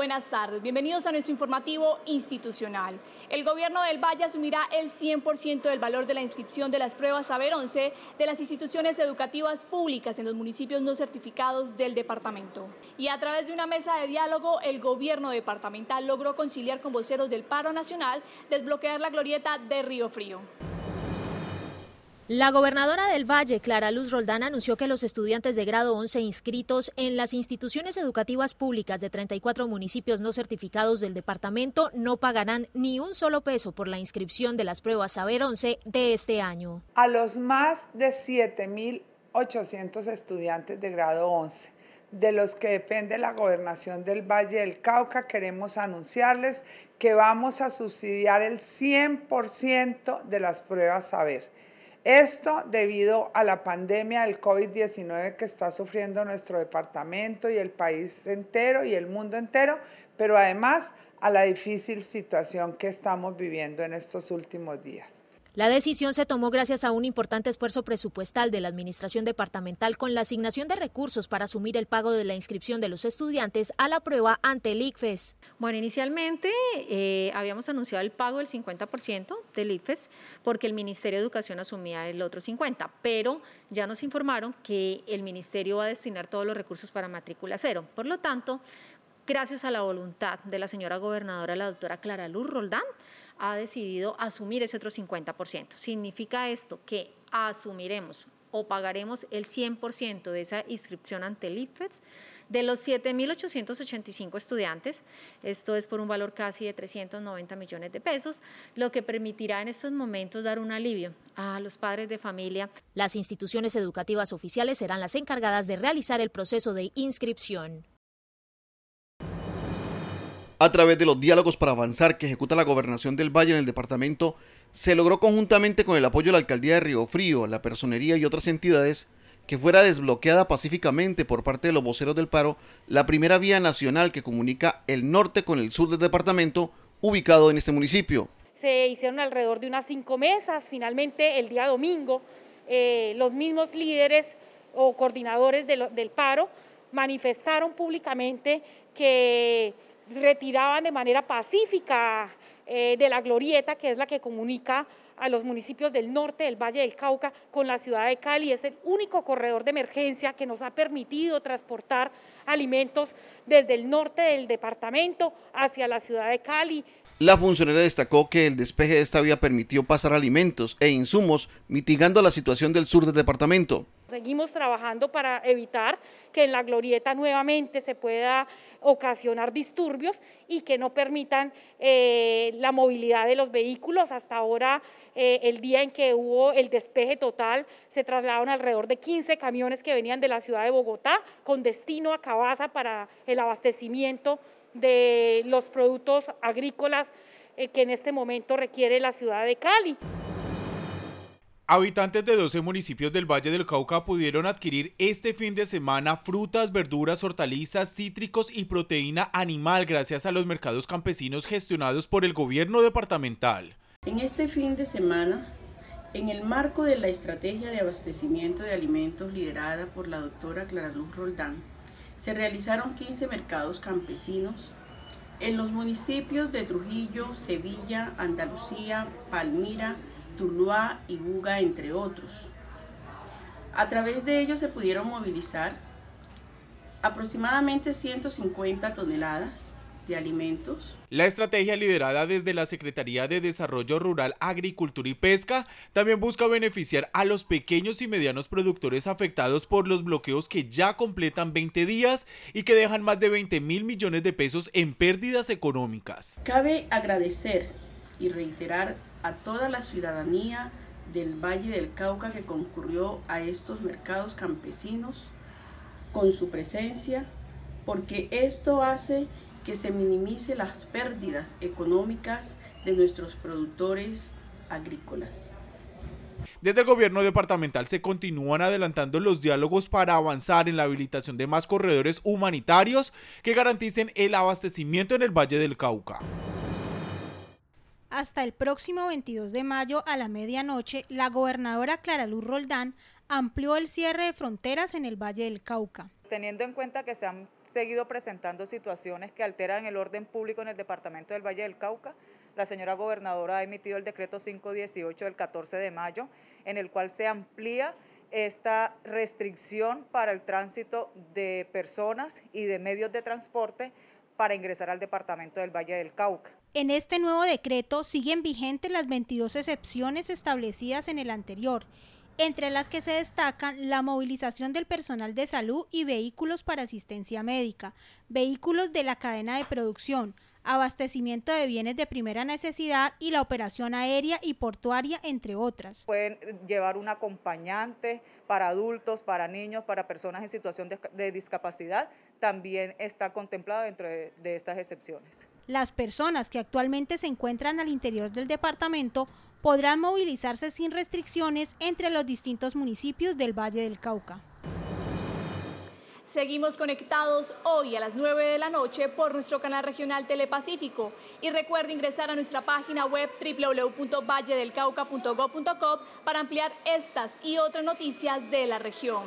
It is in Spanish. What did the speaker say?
buenas tardes. Bienvenidos a nuestro informativo institucional. El gobierno del Valle asumirá el 100% del valor de la inscripción de las pruebas Saber 11 de las instituciones educativas públicas en los municipios no certificados del departamento. Y a través de una mesa de diálogo, el gobierno departamental logró conciliar con voceros del paro nacional desbloquear la glorieta de Río Frío. La gobernadora del Valle, Clara Luz Roldán, anunció que los estudiantes de grado 11 inscritos en las instituciones educativas públicas de 34 municipios no certificados del departamento no pagarán ni un solo peso por la inscripción de las pruebas Saber 11 de este año. A los más de 7.800 estudiantes de grado 11 de los que depende la gobernación del Valle del Cauca, queremos anunciarles que vamos a subsidiar el 100% de las pruebas Saber esto debido a la pandemia del COVID-19 que está sufriendo nuestro departamento y el país entero y el mundo entero, pero además a la difícil situación que estamos viviendo en estos últimos días. La decisión se tomó gracias a un importante esfuerzo presupuestal de la Administración Departamental con la asignación de recursos para asumir el pago de la inscripción de los estudiantes a la prueba ante el ICFES. Bueno, inicialmente eh, habíamos anunciado el pago del 50% del ICFES porque el Ministerio de Educación asumía el otro 50%, pero ya nos informaron que el Ministerio va a destinar todos los recursos para matrícula cero. Por lo tanto, gracias a la voluntad de la señora gobernadora, la doctora Clara Luz Roldán, ha decidido asumir ese otro 50%. Significa esto que asumiremos o pagaremos el 100% de esa inscripción ante el e de los 7.885 estudiantes, esto es por un valor casi de 390 millones de pesos, lo que permitirá en estos momentos dar un alivio a los padres de familia. Las instituciones educativas oficiales serán las encargadas de realizar el proceso de inscripción. A través de los diálogos para avanzar que ejecuta la gobernación del Valle en el departamento, se logró conjuntamente con el apoyo de la alcaldía de Río Frío, la personería y otras entidades que fuera desbloqueada pacíficamente por parte de los voceros del paro la primera vía nacional que comunica el norte con el sur del departamento ubicado en este municipio. Se hicieron alrededor de unas cinco mesas, finalmente el día domingo eh, los mismos líderes o coordinadores del paro manifestaron públicamente que retiraban de manera pacífica eh, de la glorieta, que es la que comunica a los municipios del norte del Valle del Cauca con la ciudad de Cali. Es el único corredor de emergencia que nos ha permitido transportar alimentos desde el norte del departamento hacia la ciudad de Cali. La funcionaria destacó que el despeje de esta vía permitió pasar alimentos e insumos, mitigando la situación del sur del departamento. Seguimos trabajando para evitar que en la glorieta nuevamente se pueda ocasionar disturbios y que no permitan eh, la movilidad de los vehículos. Hasta ahora, eh, el día en que hubo el despeje total, se trasladaron alrededor de 15 camiones que venían de la ciudad de Bogotá con destino a Cabaza para el abastecimiento de los productos agrícolas eh, que en este momento requiere la ciudad de Cali. Habitantes de 12 municipios del Valle del Cauca pudieron adquirir este fin de semana frutas, verduras, hortalizas, cítricos y proteína animal gracias a los mercados campesinos gestionados por el gobierno departamental. En este fin de semana, en el marco de la estrategia de abastecimiento de alimentos liderada por la doctora Clara Luz Roldán, se realizaron 15 mercados campesinos en los municipios de Trujillo, Sevilla, Andalucía, Palmira, Tuluá y Buga, entre otros. A través de ellos se pudieron movilizar aproximadamente 150 toneladas alimentos. La estrategia liderada desde la Secretaría de Desarrollo Rural, Agricultura y Pesca también busca beneficiar a los pequeños y medianos productores afectados por los bloqueos que ya completan 20 días y que dejan más de 20 mil millones de pesos en pérdidas económicas. Cabe agradecer y reiterar a toda la ciudadanía del Valle del Cauca que concurrió a estos mercados campesinos con su presencia, porque esto hace se minimice las pérdidas económicas de nuestros productores agrícolas. Desde el gobierno departamental se continúan adelantando los diálogos para avanzar en la habilitación de más corredores humanitarios que garanticen el abastecimiento en el Valle del Cauca. Hasta el próximo 22 de mayo a la medianoche, la gobernadora Clara Luz Roldán amplió el cierre de fronteras en el Valle del Cauca. Teniendo en cuenta que se han seguido presentando situaciones que alteran el orden público en el departamento del Valle del Cauca. La señora gobernadora ha emitido el decreto 518 del 14 de mayo, en el cual se amplía esta restricción para el tránsito de personas y de medios de transporte para ingresar al departamento del Valle del Cauca. En este nuevo decreto siguen vigentes las 22 excepciones establecidas en el anterior entre las que se destacan la movilización del personal de salud y vehículos para asistencia médica, vehículos de la cadena de producción, abastecimiento de bienes de primera necesidad y la operación aérea y portuaria, entre otras. Pueden eh, llevar un acompañante para adultos, para niños, para personas en situación de, discapacidad, también está contemplado dentro de estas excepciones. Las personas que actualmente se encuentran al interior del departamento podrán movilizarse sin restricciones entre los distintos municipios del Valle del Cauca. Seguimos conectados hoy a las 9 de la noche por nuestro canal regional Telepacífico y recuerde ingresar a nuestra página web www.valledelcauca.gov.co para ampliar estas y otras noticias de la región.